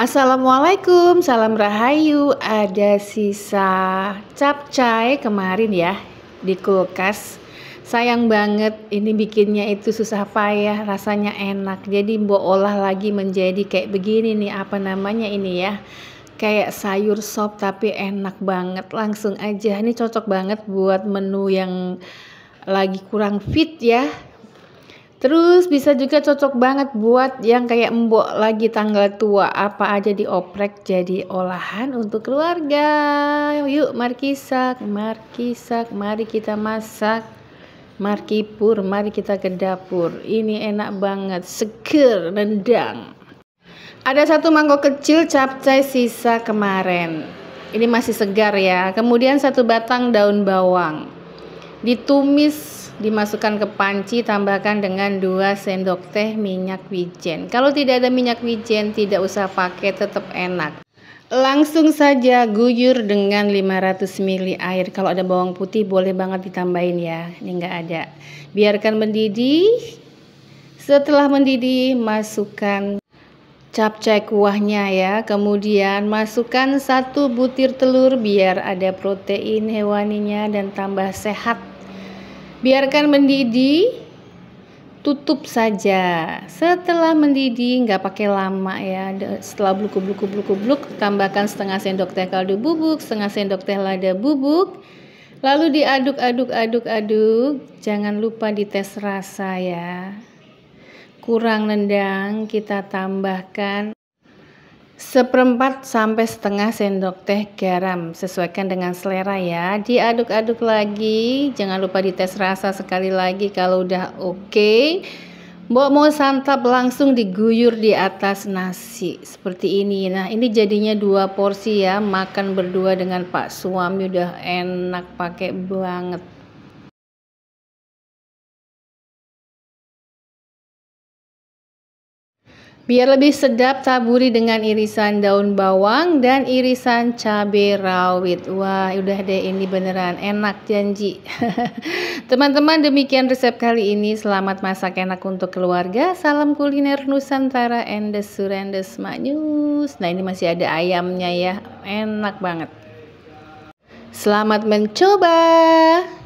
Assalamualaikum, salam rahayu. Ada sisa capcai kemarin ya di kulkas. Sayang banget ini bikinnya itu susah payah, rasanya enak. Jadi mbok olah lagi menjadi kayak begini nih apa namanya ini ya. Kayak sayur sop tapi enak banget. Langsung aja ini cocok banget buat menu yang lagi kurang fit ya Terus bisa juga cocok banget buat yang kayak mbok lagi tanggal tua apa aja dioprek jadi olahan untuk keluarga. Yuk markisak, markisak, mari mari kita masak. Markipur, mari kita ke dapur. Ini enak banget, seger, rendang. Ada satu mangkok kecil capcay sisa kemarin. Ini masih segar ya. Kemudian satu batang daun bawang. Ditumis dimasukkan ke panci tambahkan dengan 2 sendok teh minyak wijen kalau tidak ada minyak wijen tidak usah pakai tetap enak langsung saja guyur dengan 500 ml air kalau ada bawang putih boleh banget ditambahin ya ini enggak ada biarkan mendidih setelah mendidih masukkan capcay kuahnya ya kemudian masukkan satu butir telur biar ada protein hewaninya dan tambah sehat Biarkan mendidih, tutup saja. Setelah mendidih, nggak pakai lama ya. Setelah bluk-bluk-bluk-bluk, tambahkan setengah sendok teh kaldu bubuk, setengah sendok teh lada bubuk. Lalu diaduk-aduk-aduk-aduk. Jangan lupa dites rasa ya. Kurang nendang, kita tambahkan Seperempat sampai setengah sendok teh garam sesuaikan dengan selera ya. Diaduk-aduk lagi. Jangan lupa dites rasa sekali lagi kalau udah oke. Okay. Mbok mau santap langsung diguyur di atas nasi seperti ini. Nah, ini jadinya dua porsi ya. Makan berdua dengan Pak suami udah enak pakai banget. Biar lebih sedap, taburi dengan irisan daun bawang dan irisan cabai rawit. Wah, udah deh ini beneran enak janji. Teman-teman, demikian resep kali ini. Selamat masak enak untuk keluarga. Salam kuliner Nusantara and the Surendes News. Nah, ini masih ada ayamnya ya. Enak banget. Selamat mencoba.